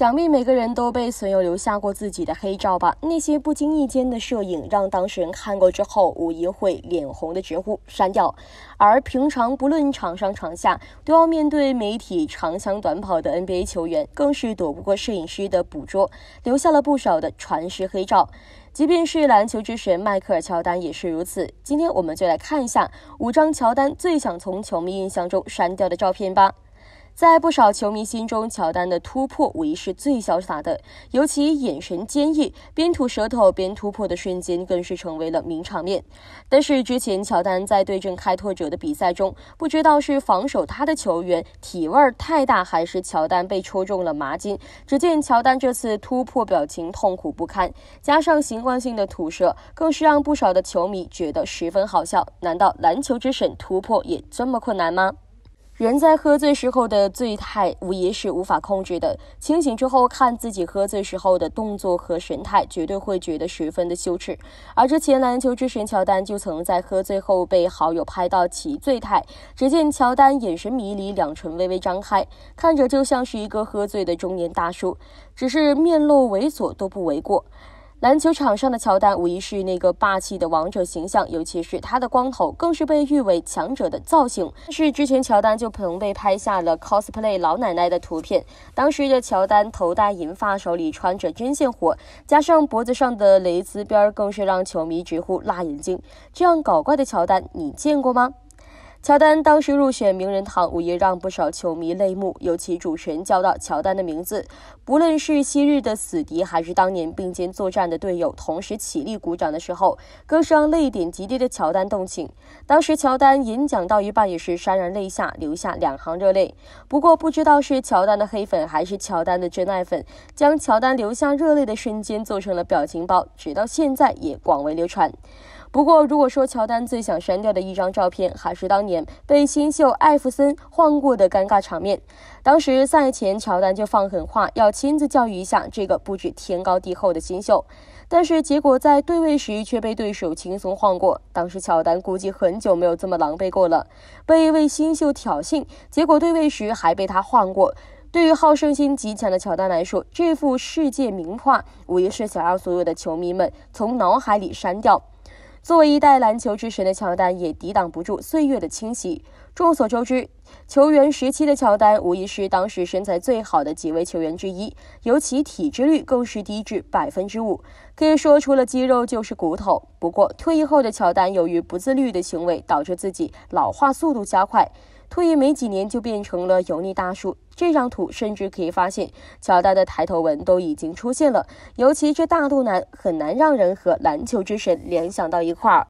想必每个人都被损友留下过自己的黑照吧？那些不经意间的摄影，让当事人看过之后，无疑会脸红的直呼删掉。而平常不论场上场下，都要面对媒体长枪短跑的 NBA 球员，更是躲不过摄影师的捕捉，留下了不少的传世黑照。即便是篮球之神迈克尔·乔丹也是如此。今天我们就来看一下五张乔丹最想从球迷印象中删掉的照片吧。在不少球迷心中，乔丹的突破无疑是最潇洒的，尤其眼神坚毅，边吐舌头边突破的瞬间更是成为了名场面。但是之前乔丹在对阵开拓者的比赛中，不知道是防守他的球员体味太大，还是乔丹被戳中了麻筋，只见乔丹这次突破表情痛苦不堪，加上习惯性的吐舌，更是让不少的球迷觉得十分好笑。难道篮球之神突破也这么困难吗？人在喝醉时候的醉态无疑是无法控制的，清醒之后看自己喝醉时候的动作和神态，绝对会觉得十分的羞耻。而之前篮球之神乔丹就曾在喝醉后被好友拍到其醉态，只见乔丹眼神迷离，两唇微微张开，看着就像是一个喝醉的中年大叔，只是面露猥琐都不为过。篮球场上的乔丹无疑是那个霸气的王者形象，尤其是他的光头更是被誉为强者的造型。但是之前乔丹就曾被拍下了 cosplay 老奶奶的图片，当时的乔丹头戴银发，手里穿着针线活，加上脖子上的蕾丝边儿，更是让球迷直呼辣眼睛。这样搞怪的乔丹，你见过吗？乔丹当时入选名人堂，无疑让不少球迷泪目。尤其主持人叫到乔丹的名字，不论是昔日的死敌，还是当年并肩作战的队友，同时起立鼓掌的时候，更是让泪点极低的乔丹动情。当时乔丹演讲到一半，也是潸然泪下，留下两行热泪。不过，不知道是乔丹的黑粉，还是乔丹的真爱粉，将乔丹留下热泪的瞬间做成了表情包，直到现在也广为流传。不过，如果说乔丹最想删掉的一张照片，还是当年被新秀艾弗森晃过的尴尬场面。当时赛前乔丹就放狠话，要亲自教育一下这个不知天高地厚的新秀。但是结果在对位时却被对手轻松晃过。当时乔丹估计很久没有这么狼狈过了，被一位新秀挑衅，结果对位时还被他晃过。对于好胜心极强的乔丹来说，这幅世界名画无疑是想让所有的球迷们从脑海里删掉。作为一代篮球之神的乔丹，也抵挡不住岁月的侵袭。众所周知，球员时期的乔丹无疑是当时身材最好的几位球员之一，尤其体脂率更是低至百分之五，可以说除了肌肉就是骨头。不过，退役后的乔丹由于不自律的行为，导致自己老化速度加快。退役没几年就变成了油腻大叔，这张图甚至可以发现乔丹的抬头纹都已经出现了，尤其这大肚腩很难让人和篮球之神联想到一块儿。